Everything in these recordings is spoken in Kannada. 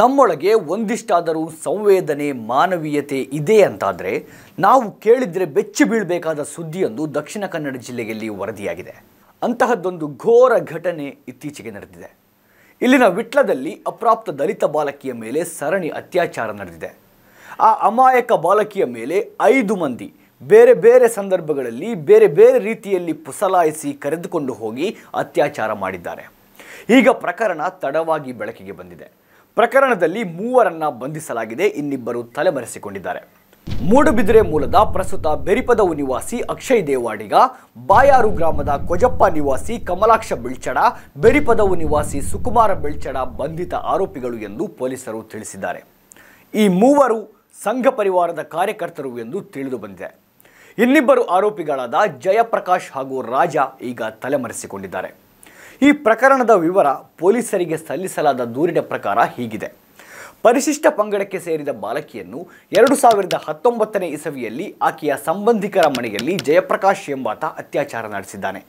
ನಮ್ಮೊಳಗೆ ಒಂದಿಷ್ಟಾದರೂ ಸಂವೇದನೆ ಮಾನವೀಯತೆ ಇದೆ ಅಂತಾದರೆ ನಾವು ಕೇಳಿದರೆ ಬೆಚ್ಚಿ ಬೀಳಬೇಕಾದ ಸುದ್ದಿಯೊಂದು ದಕ್ಷಿಣ ಕನ್ನಡ ಜಿಲ್ಲೆಯಲ್ಲಿ ವರದಿಯಾಗಿದೆ ಅಂತಹದ್ದೊಂದು ಘೋರ ಘಟನೆ ಇತ್ತೀಚೆಗೆ ನಡೆದಿದೆ ಇಲ್ಲಿನ ವಿಟ್ಲದಲ್ಲಿ ಅಪ್ರಾಪ್ತ ದಲಿತ ಬಾಲಕಿಯ ಮೇಲೆ ಸರಣಿ ಅತ್ಯಾಚಾರ ನಡೆದಿದೆ ಆ ಅಮಾಯಕ ಬಾಲಕಿಯ ಮೇಲೆ ಐದು ಮಂದಿ ಬೇರೆ ಬೇರೆ ಸಂದರ್ಭಗಳಲ್ಲಿ ಬೇರೆ ಬೇರೆ ರೀತಿಯಲ್ಲಿ ಪುಸಲಾಯಿಸಿ ಕರೆದುಕೊಂಡು ಹೋಗಿ ಅತ್ಯಾಚಾರ ಮಾಡಿದ್ದಾರೆ ಈಗ ಪ್ರಕರಣ ತಡವಾಗಿ ಬೆಳಕಿಗೆ ಬಂದಿದೆ ಪ್ರಕರಣದಲ್ಲಿ ಮೂವರನ್ನ ಬಂಧಿಸಲಾಗಿದೆ ಇನ್ನಿಬ್ಬರು ತಲೆಮರೆಸಿಕೊಂಡಿದ್ದಾರೆ ಮೂಡುಬಿದಿರೆ ಮೂಲದ ಪ್ರಸ್ತುತ ಬೆರಿಪದವು ನಿವಾಸಿ ಅಕ್ಷಯ್ ದೇವಾಡಿಗ ಬಾಯಾರು ಗ್ರಾಮದ ಕೊಜಪ್ಪ ನಿವಾಸಿ ಕಮಲಾಕ್ಷ ಬೆಳ್ಚಡ ಬೆರಿಪದವು ನಿವಾಸಿ ಸುಕುಮಾರ ಬೆಳ್ಚಡ ಬಂಧಿತ ಆರೋಪಿಗಳು ಎಂದು ಪೊಲೀಸರು ತಿಳಿಸಿದ್ದಾರೆ ಈ ಮೂವರು ಸಂಘ ಪರಿವಾರದ ಕಾರ್ಯಕರ್ತರು ಎಂದು ತಿಳಿದು ಬಂದಿದೆ ಇನ್ನಿಬ್ಬರು ಆರೋಪಿಗಳಾದ ಜಯಪ್ರಕಾಶ್ ಹಾಗೂ ರಾಜ ಈಗ ತಲೆಮರೆಸಿಕೊಂಡಿದ್ದಾರೆ ಈ ಪ್ರಕರಣದ ವಿವರ ಪೊಲೀಸರಿಗೆ ಸಲ್ಲಿಸಲಾದ ದೂರಿನ ಪ್ರಕಾರ ಹೀಗಿದೆ ಪರಿಶಿಷ್ಟ ಪಂಗಡಕ್ಕೆ ಸೇರಿದ ಬಾಲಕಿಯನ್ನು ಎರಡು ಸಾವಿರದ ಹತ್ತೊಂಬತ್ತನೇ ಇಸವಿಯಲ್ಲಿ ಆಕೆಯ ಸಂಬಂಧಿಕರ ಮನೆಯಲ್ಲಿ ಜಯಪ್ರಕಾಶ್ ಎಂಬಾತ ಅತ್ಯಾಚಾರ ನಡೆಸಿದ್ದಾನೆ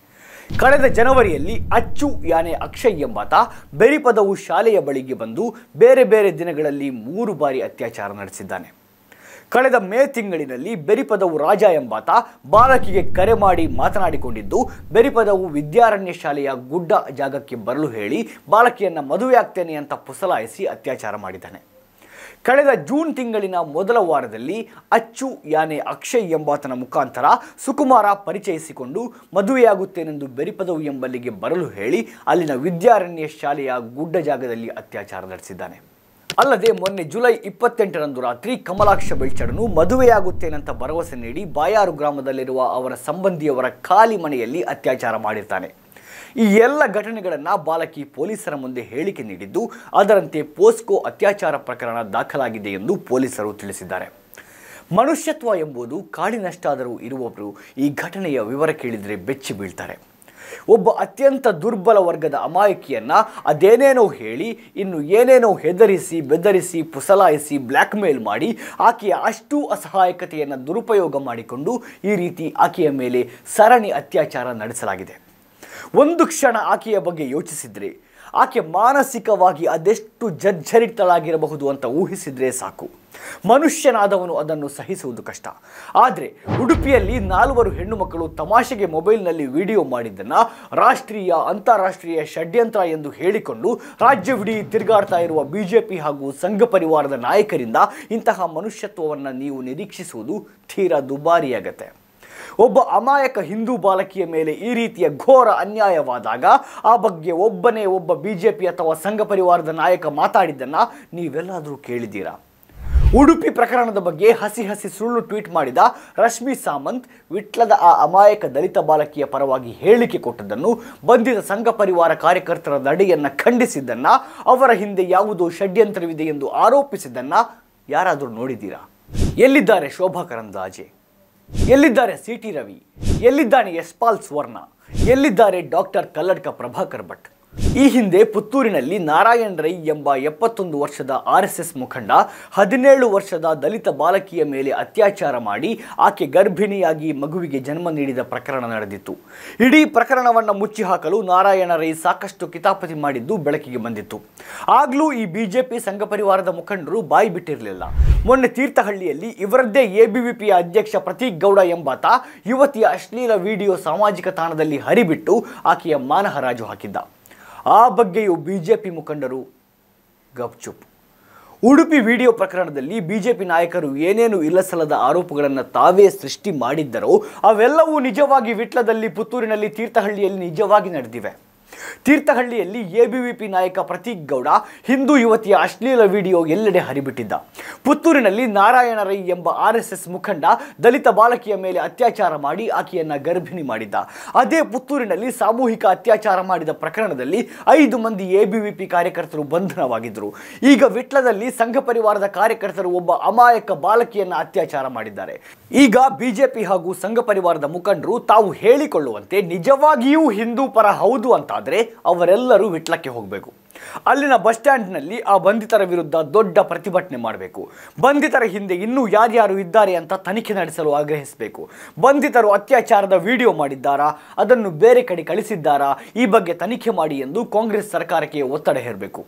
ಕಳೆದ ಜನವರಿಯಲ್ಲಿ ಅಚ್ಚು ಯಾನೆ ಅಕ್ಷಯ್ ಎಂಬಾತ ಬೆರಿಪದವು ಶಾಲೆಯ ಬಳಿಗೆ ಬಂದು ಬೇರೆ ಬೇರೆ ದಿನಗಳಲ್ಲಿ ಮೂರು ಬಾರಿ ಅತ್ಯಾಚಾರ ನಡೆಸಿದ್ದಾನೆ ಕಳೆದ ಮೇ ತಿಂಗಳಿನಲ್ಲಿ ಬೆರಿಪದವು ರಾಜ ಎಂಬಾತ ಬಾಲಕಿಗೆ ಕರೆ ಮಾಡಿ ಮಾತನಾಡಿಕೊಂಡಿದ್ದು ಬೆರಿಪದವು ವಿದ್ಯಾರಣ್ಯ ಶಾಲೆಯ ಗುಡ್ಡ ಜಾಗಕ್ಕೆ ಬರಲು ಹೇಳಿ ಬಾಲಕಿಯನ್ನು ಮದುವೆಯಾಗ್ತೇನೆ ಅಂತ ಪುಸಲಾಯಿಸಿ ಅತ್ಯಾಚಾರ ಮಾಡಿದ್ದಾನೆ ಕಳೆದ ಜೂನ್ ತಿಂಗಳಿನ ಮೊದಲ ವಾರದಲ್ಲಿ ಅಚ್ಚು ಯಾನೆ ಅಕ್ಷಯ್ ಎಂಬಾತನ ಮುಖಾಂತರ ಸುಕುಮಾರ ಪರಿಚಯಿಸಿಕೊಂಡು ಮದುವೆಯಾಗುತ್ತೇನೆಂದು ಬೆರಿಪದವು ಎಂಬಲ್ಲಿಗೆ ಬರಲು ಹೇಳಿ ಅಲ್ಲಿನ ವಿದ್ಯಾರಣ್ಯ ಶಾಲೆಯ ಗುಡ್ಡ ಜಾಗದಲ್ಲಿ ಅತ್ಯಾಚಾರ ನಡೆಸಿದ್ದಾನೆ ಅಲ್ಲದೆ ಮೊನ್ನೆ ಜುಲೈ ಇಪ್ಪತ್ತೆಂಟರಂದು ರಾತ್ರಿ ಕಮಲಾಕ್ಷ ಬೆಳ್ಚಡನು ಮದುವೆಯಾಗುತ್ತೇನಂತ ಭರವಸೆ ನೀಡಿ ಬಾಯಾರು ಗ್ರಾಮದಲ್ಲಿರುವ ಅವರ ಸಂಬಂಧಿಯವರ ಖಾಲಿ ಮನೆಯಲ್ಲಿ ಅತ್ಯಾಚಾರ ಮಾಡಿರ್ತಾನೆ ಈ ಎಲ್ಲ ಘಟನೆಗಳನ್ನು ಬಾಲಕಿ ಪೊಲೀಸರ ಮುಂದೆ ಹೇಳಿಕೆ ನೀಡಿದ್ದು ಅದರಂತೆ ಪೋಸ್ಕೋ ಅತ್ಯಾಚಾರ ಪ್ರಕರಣ ದಾಖಲಾಗಿದೆ ಎಂದು ಪೊಲೀಸರು ತಿಳಿಸಿದ್ದಾರೆ ಮನುಷ್ಯತ್ವ ಎಂಬುದು ಕಾಡಿನಷ್ಟಾದರೂ ಇರುವವರು ಈ ಘಟನೆಯ ವಿವರ ಕೇಳಿದರೆ ಬೆಚ್ಚಿ ಬೀಳ್ತಾರೆ ಒಬ್ಬ ಅತ್ಯಂತ ದುರ್ಬಲ ವರ್ಗದ ಅಮಾಯಕಿಯನ್ನು ಅದೇನೇನೋ ಹೇಳಿ ಇನ್ನು ಏನೇನೋ ಹೆದರಿಸಿ ಬೆದರಿಸಿ ಪುಸಲಾಯಿಸಿ ಬ್ಲ್ಯಾಕ್ ಮೇಲ್ ಮಾಡಿ ಆಕೆಯ ಅಷ್ಟು ಅಸಹಾಯಕತೆಯನ್ನು ದುರುಪಯೋಗ ಮಾಡಿಕೊಂಡು ಈ ರೀತಿ ಆಕೆಯ ಮೇಲೆ ಸರಣಿ ಅತ್ಯಾಚಾರ ನಡೆಸಲಾಗಿದೆ ಒಂದು ಕ್ಷಣ ಆಕೆಯ ಬಗ್ಗೆ ಯೋಚಿಸಿದರೆ ಆಕೆ ಮಾನಸಿಕವಾಗಿ ಅದೆಷ್ಟು ಜರ್ಜರಿತಳಾಗಿರಬಹುದು ಅಂತ ಊಹಿಸಿದರೆ ಸಾಕು ಮನುಷ್ಯನಾದವನು ಅದನ್ನು ಸಹಿಸುವುದು ಕಷ್ಟ ಆದರೆ ಉಡುಪಿಯಲ್ಲಿ ನಾಲ್ವರು ಹೆಣ್ಣು ಮಕ್ಕಳು ತಮಾಷೆಗೆ ಮೊಬೈಲ್ನಲ್ಲಿ ವಿಡಿಯೋ ಮಾಡಿದ್ದನ್ನು ರಾಷ್ಟ್ರೀಯ ಅಂತಾರಾಷ್ಟ್ರೀಯ ಷಡ್ಯಂತ್ರ ಎಂದು ಹೇಳಿಕೊಂಡು ರಾಜ್ಯವಿಡೀ ತಿರುಗಾಡ್ತಾ ಇರುವ ಬಿಜೆಪಿ ಹಾಗೂ ಸಂಘ ಪರಿವಾರದ ನಾಯಕರಿಂದ ಇಂತಹ ಮನುಷ್ಯತ್ವವನ್ನು ನೀವು ನಿರೀಕ್ಷಿಸುವುದು ತೀರಾ ದುಬಾರಿಯಾಗತ್ತೆ ಒಬ್ಬ ಅಮಾಯಕ ಹಿಂದೂ ಬಾಲಕಿಯ ಮೇಲೆ ಈ ರೀತಿಯ ಘೋರ ಅನ್ಯಾಯವಾದಾಗ ಆ ಬಗ್ಗೆ ಒಬ್ಬನೇ ಒಬ್ಬ ಬಿ ಅಥವಾ ಸಂಘ ಪರಿವಾರದ ನಾಯಕ ಮಾತಾಡಿದ್ದನ್ನ ನೀವೆಲ್ಲಾದರೂ ಕೇಳಿದ್ದೀರಾ ಉಡುಪಿ ಪ್ರಕರಣದ ಬಗ್ಗೆ ಹಸಿ ಹಸಿ ಸುಳ್ಳು ಟ್ವೀಟ್ ಮಾಡಿದ ರಶ್ಮಿ ಸಾಮಂತ್ ವಿಟ್ಲದ ಆ ಅಮಾಯಕ ದಲಿತ ಬಾಲಕಿಯ ಪರವಾಗಿ ಹೇಳಿಕೆ ಕೊಟ್ಟದನ್ನು ಬಂಧಿತ ಸಂಘ ಪರಿವಾರ ಕಾರ್ಯಕರ್ತರ ನಡೆಯನ್ನು ಖಂಡಿಸಿದ್ದನ್ನ ಅವರ ಹಿಂದೆ ಯಾವುದೋ ಷಡ್ಯಂತ್ರವಿದೆ ಎಂದು ಆರೋಪಿಸಿದ್ದನ್ನ ಯಾರಾದರೂ ನೋಡಿದ್ದೀರಾ ಎಲ್ಲಿದ್ದಾರೆ ಶೋಭಾ ಕರಂದಾಜೆ ಎಲ್ಲಿದ್ದಾರೆ ಸಿ ಟಿ ರವಿ ಎಲ್ಲಿದ್ದಾನೆ ಎಸ್ಪಾಲ್ ಸ್ವರ್ಣ ಎಲ್ಲಿದ್ದಾರೆ ಡಾಕ್ಟರ್ ಕಲ್ಲಡ್ಕ ಪ್ರಭಾಕರ್ ಭಟ್ ಈ ಹಿಂದೆ ಪುತ್ತೂರಿನಲ್ಲಿ ನಾರಾಯಣ್ ರೈ ಎಂಬ ಎಪ್ಪತ್ತೊಂದು ವರ್ಷದ ಆರ್ ಎಸ್ ಎಸ್ ಮುಖಂಡ ಹದಿನೇಳು ವರ್ಷದ ದಲಿತ ಬಾಲಕಿಯ ಮೇಲೆ ಅತ್ಯಾಚಾರ ಮಾಡಿ ಆಕೆ ಗರ್ಭಿಣಿಯಾಗಿ ಮಗುವಿಗೆ ಜನ್ಮ ನೀಡಿದ ಪ್ರಕರಣ ನಡೆದಿತ್ತು ಇಡೀ ಪ್ರಕರಣವನ್ನು ಮುಚ್ಚಿ ಹಾಕಲು ನಾರಾಯಣ ರೈ ಸಾಕಷ್ಟು ಕಿತಾಪತಿ ಮಾಡಿದ್ದು ಬೆಳಕಿಗೆ ಬಂದಿತ್ತು ಆಗಲೂ ಈ ಬಿಜೆಪಿ ಸಂಘ ಪರಿವಾರದ ಮುಖಂಡರು ಬಾಯಿ ಬಿಟ್ಟಿರಲಿಲ್ಲ ಮೊನ್ನೆ ತೀರ್ಥಹಳ್ಳಿಯಲ್ಲಿ ಇವರದ್ದೇ ಎಬಿವಿಪಿಯ ಅಧ್ಯಕ್ಷ ಪ್ರತೀಕ್ ಗೌಡ ಎಂಬಾತ ಯುವತಿಯ ಅಶ್ಲೀಲ ವಿಡಿಯೋ ಸಾಮಾಜಿಕ ತಾಣದಲ್ಲಿ ಹರಿಬಿಟ್ಟು ಆಕೆಯ ಮಾನಹರಾಜು ಹಾಕಿದ್ದ ಆ ಬಗ್ಗೆಯೂ ಬಿ ಜೆ ಪಿ ಮುಖಂಡರು ಗಪ್ಚುಪ್ ಉಡುಪಿ ವಿಡಿಯೋ ಪ್ರಕರಣದಲ್ಲಿ ಬಿಜೆಪಿ ನಾಯಕರು ಏನೇನು ಇಲ್ಲಸಲ್ಲದ ಆರೋಪಗಳನ್ನು ತಾವೇ ಸೃಷ್ಟಿ ಮಾಡಿದ್ದರೋ ಅವೆಲ್ಲವೂ ನಿಜವಾಗಿ ವಿಟ್ಲದಲ್ಲಿ ಪುತ್ತೂರಿನಲ್ಲಿ ತೀರ್ಥಹಳ್ಳಿಯಲ್ಲಿ ನಿಜವಾಗಿ ನಡೆದಿವೆ ತೀರ್ಥಹಳ್ಳಿಯಲ್ಲಿ ಎಬಿವಿಪಿ ನಾಯಕ ಪ್ರತೀಕ್ ಗೌಡ ಹಿಂದೂ ಯುವತಿಯ ಅಶ್ಲೀಲ ವಿಡಿಯೋ ಎಲ್ಲೆಡೆ ಹರಿಬಿಟ್ಟಿದ್ದ ಪುತ್ತೂರಿನಲ್ಲಿ ನಾರಾಯಣ ರೈ ಎಂಬ ಆರ್ ಎಸ್ ಎಸ್ ಮುಖಂಡ ದಲಿತ ಬಾಲಕಿಯ ಮೇಲೆ ಅತ್ಯಾಚಾರ ಮಾಡಿ ಆಕೆಯನ್ನ ಗರ್ಭಿಣಿ ಮಾಡಿದ್ದ ಅದೇ ಪುತ್ತೂರಿನಲ್ಲಿ ಸಾಮೂಹಿಕ ಅತ್ಯಾಚಾರ ಮಾಡಿದ ಪ್ರಕರಣದಲ್ಲಿ ಐದು ಮಂದಿ ಎಬಿವಿಪಿ ಕಾರ್ಯಕರ್ತರು ಬಂಧನವಾಗಿದ್ದರು ಈಗ ವಿಟ್ಲದಲ್ಲಿ ಸಂಘ ಪರಿವಾರದ ಕಾರ್ಯಕರ್ತರು ಒಬ್ಬ ಅಮಾಯಕ ಬಾಲಕಿಯನ್ನ ಅತ್ಯಾಚಾರ ಮಾಡಿದ್ದಾರೆ ಈಗ ಬಿಜೆಪಿ ಹಾಗೂ ಸಂಘ ಪರಿವಾರದ ಮುಖಂಡರು ತಾವು ಹೇಳಿಕೊಳ್ಳುವಂತೆ ನಿಜವಾಗಿಯೂ ಹಿಂದೂ ಪರ ಹೌದು ಅಂತಾದರೆ ಅವರೆಲ್ಲರೂ ವಿಟ್ಲಕ್ಕೆ ಹೋಗಬೇಕು ಅಲ್ಲಿನ ಬಸ್ ಸ್ಟ್ಯಾಂಡ್ನಲ್ಲಿ ಆ ಬಂಧಿತರ ವಿರುದ್ಧ ದೊಡ್ಡ ಪ್ರತಿಭಟನೆ ಮಾಡಬೇಕು ಬಂಧಿತರ ಹಿಂದೆ ಇನ್ನೂ ಯಾರ್ಯಾರು ಇದ್ದಾರೆ ಅಂತ ತನಿಖೆ ನಡೆಸಲು ಆಗ್ರಹಿಸಬೇಕು ಬಂಧಿತರು ಅತ್ಯಾಚಾರದ ವಿಡಿಯೋ ಮಾಡಿದ್ದಾರಾ ಅದನ್ನು ಬೇರೆ ಕಡೆ ಕಳಿಸಿದ್ದಾರಾ ಈ ಬಗ್ಗೆ ತನಿಖೆ ಮಾಡಿ ಎಂದು ಕಾಂಗ್ರೆಸ್ ಸರ್ಕಾರಕ್ಕೆ ಒತ್ತಡ ಹೇರಬೇಕು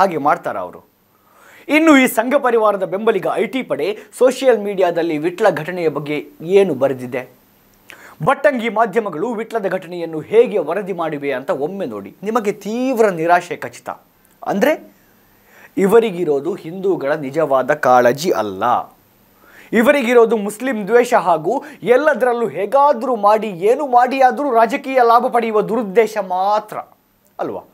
ಹಾಗೆ ಮಾಡ್ತಾರಾ ಅವರು ಇನ್ನು ಈ ಸಂಘ ಪರಿವಾರದ ಬೆಂಬಲಿಗ ಐಟಿ ಪಡೆ ಸೋಷಿಯಲ್ ಮೀಡಿಯಾದಲ್ಲಿ ವಿಟ್ಲ ಘಟನೆಯ ಬಗ್ಗೆ ಏನು ಬರೆದಿದೆ ಬಟ್ಟಂಗಿ ಮಾಧ್ಯಮಗಳು ವಿಟ್ಲದ ಘಟನೆಯನ್ನು ಹೇಗೆ ವರದಿ ಮಾಡಿವೆ ಅಂತ ಒಮ್ಮೆ ನೋಡಿ ನಿಮಗೆ ತೀವ್ರ ನಿರಾಶೆ ಖಚಿತ ಅಂದರೆ ಇವರಿಗಿರೋದು ಹಿಂದೂಗಳ ನಿಜವಾದ ಕಾಳಜಿ ಅಲ್ಲ ಇವರಿಗಿರೋದು ಮುಸ್ಲಿಂ ದ್ವೇಷ ಹಾಗೂ ಎಲ್ಲದರಲ್ಲೂ ಹೇಗಾದರೂ ಮಾಡಿ ಏನು ಮಾಡಿಯಾದರೂ ರಾಜಕೀಯ ಲಾಭ ಪಡೆಯುವ ದುರುದ್ದೇಶ ಮಾತ್ರ ಅಲ್ವಾ